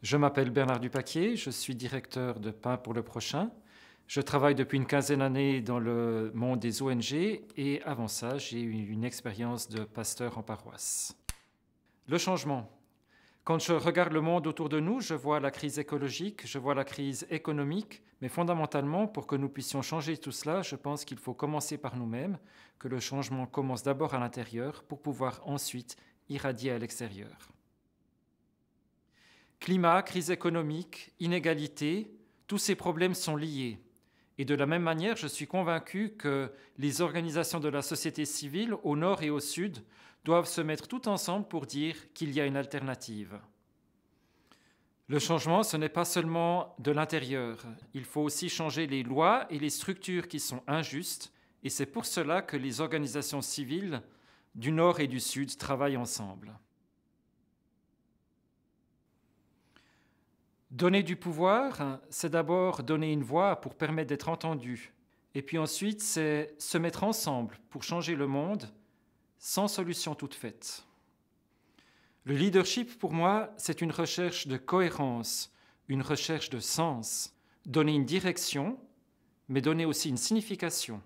Je m'appelle Bernard Dupaquier, je suis directeur de Pain pour le Prochain. Je travaille depuis une quinzaine d'années dans le monde des ONG et avant ça, j'ai eu une expérience de pasteur en paroisse. Le changement. Quand je regarde le monde autour de nous, je vois la crise écologique, je vois la crise économique, mais fondamentalement, pour que nous puissions changer tout cela, je pense qu'il faut commencer par nous-mêmes, que le changement commence d'abord à l'intérieur pour pouvoir ensuite irradier à l'extérieur. Climat, crise économique, inégalité, tous ces problèmes sont liés. Et de la même manière, je suis convaincu que les organisations de la société civile au nord et au sud doivent se mettre tout ensemble pour dire qu'il y a une alternative. Le changement, ce n'est pas seulement de l'intérieur. Il faut aussi changer les lois et les structures qui sont injustes. Et c'est pour cela que les organisations civiles du nord et du sud travaillent ensemble. Donner du pouvoir, hein, c'est d'abord donner une voix pour permettre d'être entendu. Et puis ensuite, c'est se mettre ensemble pour changer le monde sans solution toute faite. Le leadership, pour moi, c'est une recherche de cohérence, une recherche de sens, donner une direction, mais donner aussi une signification.